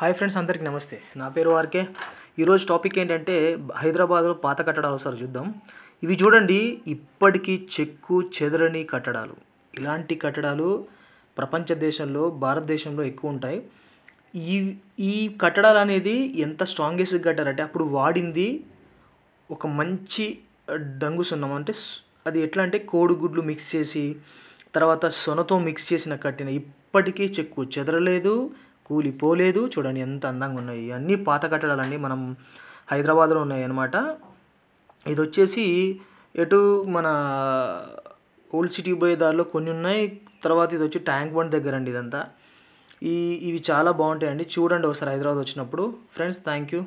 hi friends అందరికీ నమస్తే నా పేరు వారికే ఈరోజు టాపిక్ ఏంటంటే హైదరాబాద్లో పాత కట్టడాలు ఒకసారి చూద్దాం ఇవి చూడండి ఇప్పటికీ చెక్కు చెదరని కట్టడాలు ఇలాంటి కట్టడాలు ప్రపంచ దేశంలో భారతదేశంలో ఎక్కువ ఉంటాయి ఈ ఈ కట్టడాలు అనేది ఎంత స్ట్రాంగెస్ట్ కట్టారంటే అప్పుడు వాడింది ఒక మంచి డంగు సున్నం అంటే అది ఎట్లా అంటే కోడిగుడ్లు మిక్స్ చేసి తర్వాత సొనతో మిక్స్ చేసిన కట్టిన ఇప్పటికీ చెక్కు చెదరలేదు కూలిపోలేదు చూడండి ఎంత అందంగా ఉన్నాయి అన్నీ పాత కట్టడాలండి మనం హైదరాబాద్లో ఉన్నాయి అన్నమాట ఇది వచ్చేసి ఎటు మన ఓల్డ్ సిటీ పోయే దారిలో కొన్ని ఉన్నాయి తర్వాత ఇది వచ్చి ట్యాంక్ బండ్ దగ్గర అండి ఇదంతా ఈ ఇవి చాలా బాగుంటాయండి చూడండి ఒకసారి హైదరాబాద్ వచ్చినప్పుడు ఫ్రెండ్స్ థ్యాంక్ యూ